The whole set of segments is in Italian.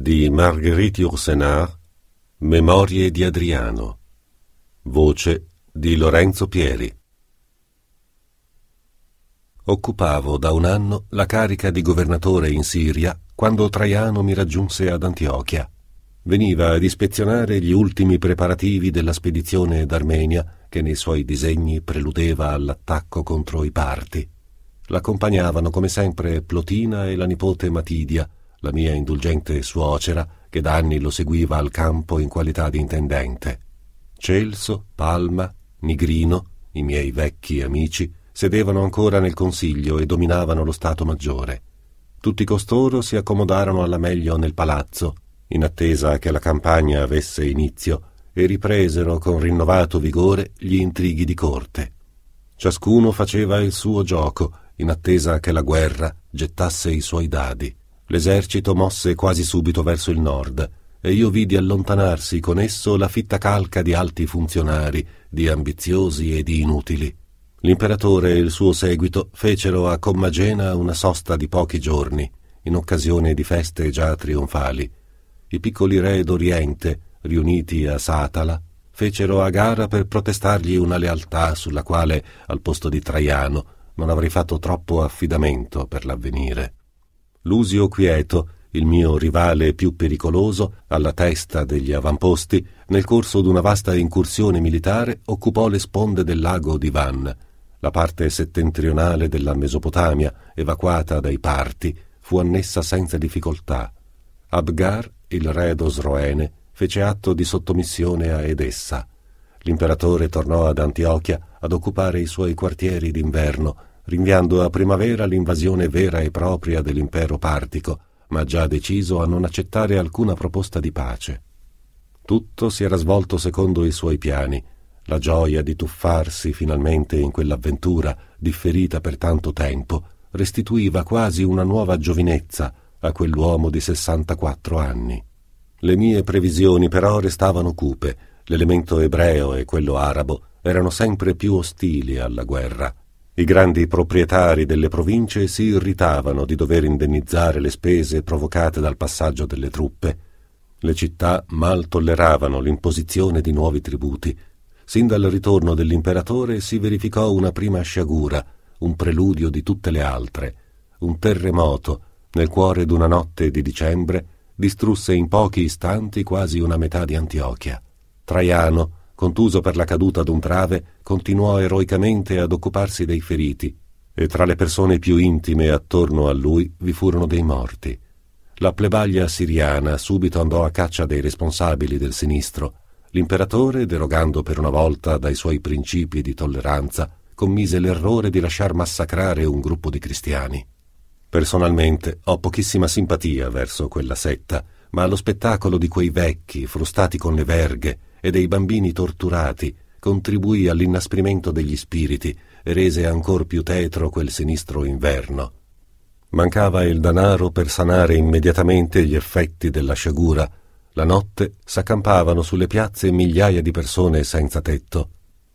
di Marguerite Yourcenar, Memorie di Adriano, voce di Lorenzo Pieri. Occupavo da un anno la carica di governatore in Siria quando Traiano mi raggiunse ad Antiochia. Veniva ad ispezionare gli ultimi preparativi della spedizione d'Armenia che nei suoi disegni preludeva all'attacco contro i parti. L'accompagnavano come sempre Plotina e la nipote Matidia, la mia indulgente suocera, che da anni lo seguiva al campo in qualità di intendente. Celso, Palma, Nigrino, i miei vecchi amici, sedevano ancora nel consiglio e dominavano lo Stato Maggiore. Tutti costoro si accomodarono alla meglio nel palazzo, in attesa che la campagna avesse inizio, e ripresero con rinnovato vigore gli intrighi di corte. Ciascuno faceva il suo gioco, in attesa che la guerra gettasse i suoi dadi. L'esercito mosse quasi subito verso il nord e io vidi allontanarsi con esso la fitta calca di alti funzionari, di ambiziosi e di inutili. L'imperatore e il suo seguito fecero a Commagena una sosta di pochi giorni, in occasione di feste già trionfali. I piccoli re d'Oriente, riuniti a Satala, fecero a gara per protestargli una lealtà sulla quale, al posto di Traiano, non avrei fatto troppo affidamento per l'avvenire. Lusio Quieto, il mio rivale più pericoloso, alla testa degli avamposti, nel corso di una vasta incursione militare occupò le sponde del lago di Van. La parte settentrionale della Mesopotamia, evacuata dai parti, fu annessa senza difficoltà. Abgar, il re d'Osroene, fece atto di sottomissione a Edessa. L'imperatore tornò ad Antiochia ad occupare i suoi quartieri d'inverno rinviando a primavera l'invasione vera e propria dell'impero partico, ma già deciso a non accettare alcuna proposta di pace. Tutto si era svolto secondo i suoi piani, la gioia di tuffarsi finalmente in quell'avventura, differita per tanto tempo, restituiva quasi una nuova giovinezza a quell'uomo di 64 anni. Le mie previsioni però restavano cupe, l'elemento ebreo e quello arabo erano sempre più ostili alla guerra i grandi proprietari delle province si irritavano di dover indennizzare le spese provocate dal passaggio delle truppe. Le città mal tolleravano l'imposizione di nuovi tributi. Sin dal ritorno dell'imperatore si verificò una prima sciagura, un preludio di tutte le altre. Un terremoto, nel cuore d'una notte di dicembre, distrusse in pochi istanti quasi una metà di Antiochia. Traiano, contuso per la caduta d'un trave, continuò eroicamente ad occuparsi dei feriti e tra le persone più intime attorno a lui vi furono dei morti. La plebaglia siriana subito andò a caccia dei responsabili del sinistro. L'imperatore, derogando per una volta dai suoi principi di tolleranza, commise l'errore di lasciar massacrare un gruppo di cristiani. Personalmente ho pochissima simpatia verso quella setta, ma lo spettacolo di quei vecchi frustati con le verghe e dei bambini torturati contribuì all'inasprimento degli spiriti e rese ancor più tetro quel sinistro inverno. Mancava il danaro per sanare immediatamente gli effetti della sciagura. La notte s'accampavano sulle piazze migliaia di persone senza tetto.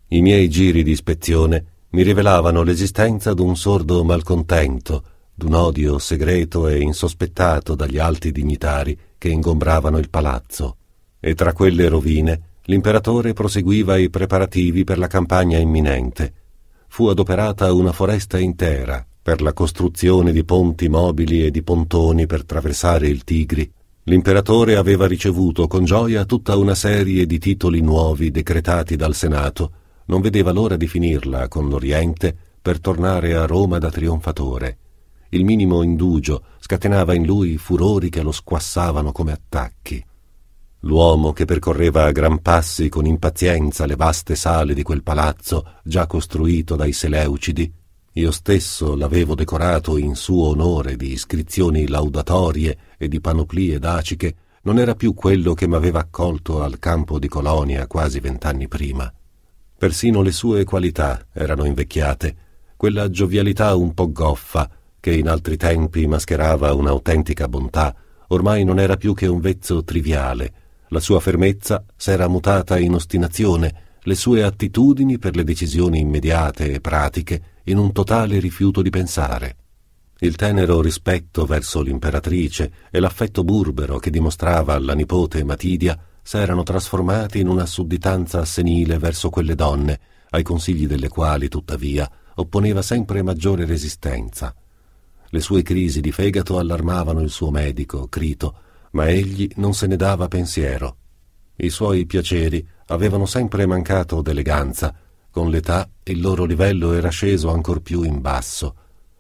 I miei giri di ispezione mi rivelavano l'esistenza d'un sordo malcontento, d'un odio segreto e insospettato dagli alti dignitari che ingombravano il palazzo. E tra quelle rovine l'imperatore proseguiva i preparativi per la campagna imminente. Fu adoperata una foresta intera per la costruzione di ponti mobili e di pontoni per traversare il Tigri. L'imperatore aveva ricevuto con gioia tutta una serie di titoli nuovi decretati dal Senato. Non vedeva l'ora di finirla con l'Oriente per tornare a Roma da trionfatore. Il minimo indugio scatenava in lui furori che lo squassavano come attacchi. L'uomo che percorreva a gran passi con impazienza le vaste sale di quel palazzo già costruito dai Seleucidi, io stesso l'avevo decorato in suo onore di iscrizioni laudatorie e di panoplie daciche, non era più quello che m'aveva accolto al campo di Colonia quasi vent'anni prima. Persino le sue qualità erano invecchiate, quella giovialità un po' goffa, che in altri tempi mascherava un'autentica bontà, ormai non era più che un vezzo triviale, la sua fermezza s'era mutata in ostinazione, le sue attitudini per le decisioni immediate e pratiche in un totale rifiuto di pensare. Il tenero rispetto verso l'imperatrice e l'affetto burbero che dimostrava alla nipote Matidia s'erano trasformati in una sudditanza senile verso quelle donne, ai consigli delle quali, tuttavia, opponeva sempre maggiore resistenza. Le sue crisi di fegato allarmavano il suo medico, Crito, ma egli non se ne dava pensiero. I suoi piaceri avevano sempre mancato d'eleganza, con l'età il loro livello era sceso ancor più in basso.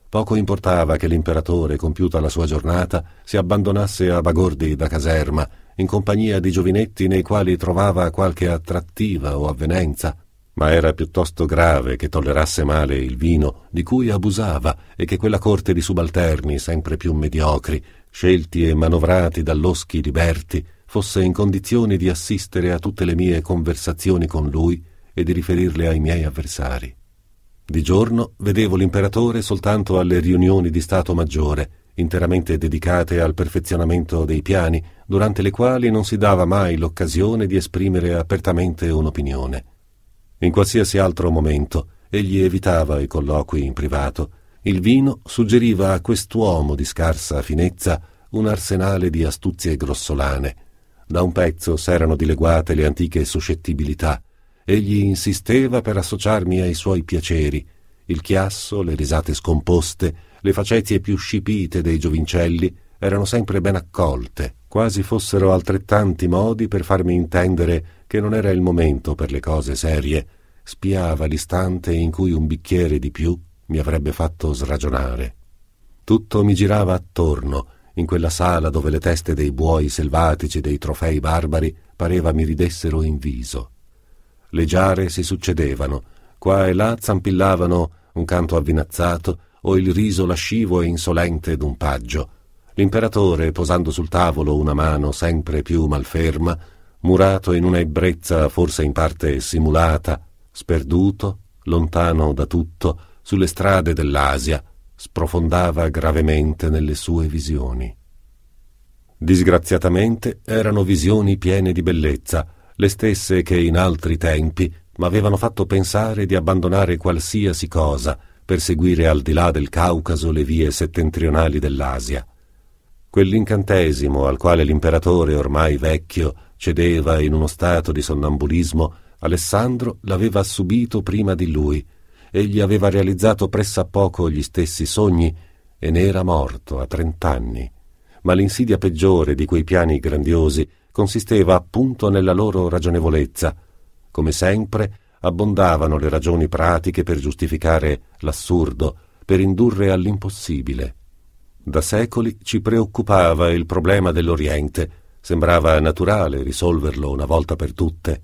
Poco importava che l'imperatore, compiuta la sua giornata, si abbandonasse a bagordi da caserma, in compagnia di giovinetti nei quali trovava qualche attrattiva o avvenenza, ma era piuttosto grave che tollerasse male il vino di cui abusava e che quella corte di subalterni, sempre più mediocri, scelti e manovrati dall'oschi Berti, fosse in condizione di assistere a tutte le mie conversazioni con lui e di riferirle ai miei avversari. Di giorno vedevo l'imperatore soltanto alle riunioni di Stato Maggiore, interamente dedicate al perfezionamento dei piani, durante le quali non si dava mai l'occasione di esprimere apertamente un'opinione. In qualsiasi altro momento egli evitava i colloqui in privato il vino suggeriva a quest'uomo di scarsa finezza un arsenale di astuzie grossolane. Da un pezzo s'erano dileguate le antiche suscettibilità. Egli insisteva per associarmi ai suoi piaceri. Il chiasso, le risate scomposte, le facezie più scipite dei giovincelli erano sempre ben accolte, quasi fossero altrettanti modi per farmi intendere che non era il momento per le cose serie. Spiava l'istante in cui un bicchiere di più mi avrebbe fatto sragionare. Tutto mi girava attorno, in quella sala dove le teste dei buoi selvatici e dei trofei barbari pareva mi ridessero in viso. Le giare si succedevano, qua e là zampillavano un canto avvinazzato o il riso lascivo e insolente d'un paggio. L'imperatore, posando sul tavolo una mano sempre più malferma, murato in una ebbrezza forse in parte simulata, sperduto, lontano da tutto, sulle strade dell'Asia sprofondava gravemente nelle sue visioni. Disgraziatamente erano visioni piene di bellezza, le stesse che in altri tempi m'avevano fatto pensare di abbandonare qualsiasi cosa per seguire al di là del Caucaso le vie settentrionali dell'Asia. Quell'incantesimo al quale l'imperatore ormai vecchio cedeva in uno stato di sonnambulismo, Alessandro l'aveva subito prima di lui, egli aveva realizzato pressappoco gli stessi sogni e ne era morto a trent'anni. Ma l'insidia peggiore di quei piani grandiosi consisteva appunto nella loro ragionevolezza. Come sempre, abbondavano le ragioni pratiche per giustificare l'assurdo, per indurre all'impossibile. Da secoli ci preoccupava il problema dell'Oriente, sembrava naturale risolverlo una volta per tutte.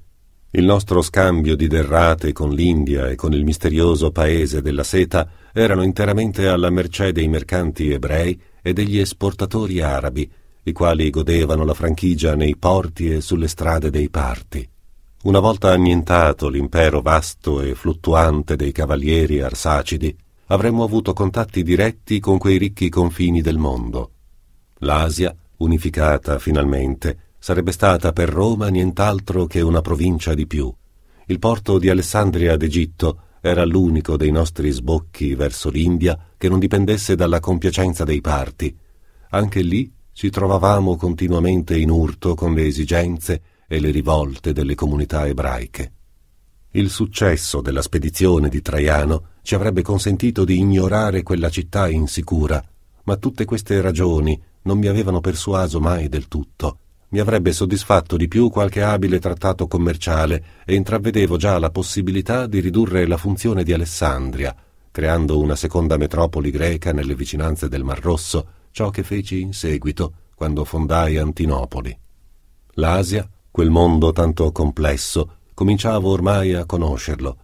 Il nostro scambio di derrate con l'India e con il misterioso paese della seta erano interamente alla mercé dei mercanti ebrei e degli esportatori arabi, i quali godevano la franchigia nei porti e sulle strade dei parti. Una volta annientato l'impero vasto e fluttuante dei cavalieri arsacidi, avremmo avuto contatti diretti con quei ricchi confini del mondo. L'Asia, unificata finalmente, sarebbe stata per Roma nient'altro che una provincia di più. Il porto di Alessandria d'Egitto era l'unico dei nostri sbocchi verso l'India che non dipendesse dalla compiacenza dei parti. Anche lì ci trovavamo continuamente in urto con le esigenze e le rivolte delle comunità ebraiche. Il successo della spedizione di Traiano ci avrebbe consentito di ignorare quella città insicura, ma tutte queste ragioni non mi avevano persuaso mai del tutto. Mi avrebbe soddisfatto di più qualche abile trattato commerciale e intravedevo già la possibilità di ridurre la funzione di Alessandria, creando una seconda metropoli greca nelle vicinanze del Mar Rosso, ciò che feci in seguito quando fondai Antinopoli. L'Asia, quel mondo tanto complesso, cominciavo ormai a conoscerlo.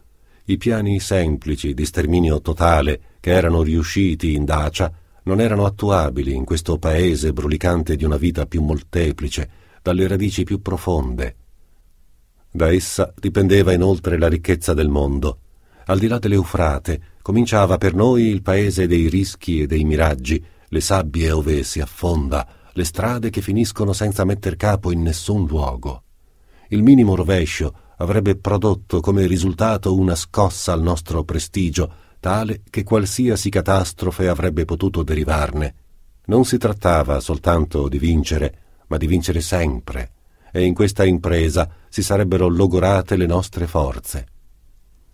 I piani semplici di sterminio totale che erano riusciti in Dacia non erano attuabili in questo paese brulicante di una vita più molteplice, dalle radici più profonde. Da essa dipendeva inoltre la ricchezza del mondo. Al di là dell'Eufrate cominciava per noi il paese dei rischi e dei miraggi, le sabbie ove si affonda, le strade che finiscono senza metter capo in nessun luogo. Il minimo rovescio avrebbe prodotto come risultato una scossa al nostro prestigio, tale che qualsiasi catastrofe avrebbe potuto derivarne. Non si trattava soltanto di vincere, ma di vincere sempre, e in questa impresa si sarebbero logorate le nostre forze.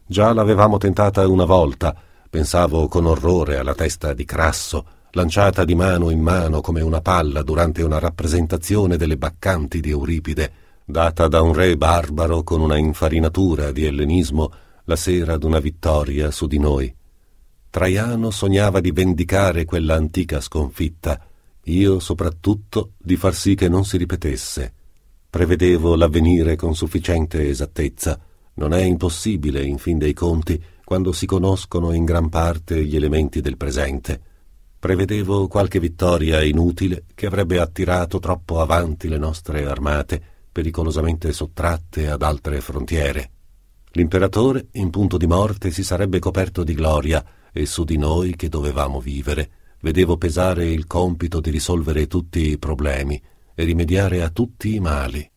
Già l'avevamo tentata una volta, pensavo con orrore alla testa di Crasso, lanciata di mano in mano come una palla durante una rappresentazione delle baccanti di Euripide, data da un re barbaro con una infarinatura di ellenismo la sera d'una vittoria su di noi. Traiano sognava di vendicare quella antica sconfitta, io soprattutto di far sì che non si ripetesse. Prevedevo l'avvenire con sufficiente esattezza. Non è impossibile, in fin dei conti, quando si conoscono in gran parte gli elementi del presente. Prevedevo qualche vittoria inutile che avrebbe attirato troppo avanti le nostre armate, pericolosamente sottratte ad altre frontiere. L'imperatore, in punto di morte, si sarebbe coperto di gloria e su di noi che dovevamo vivere vedevo pesare il compito di risolvere tutti i problemi e rimediare a tutti i mali.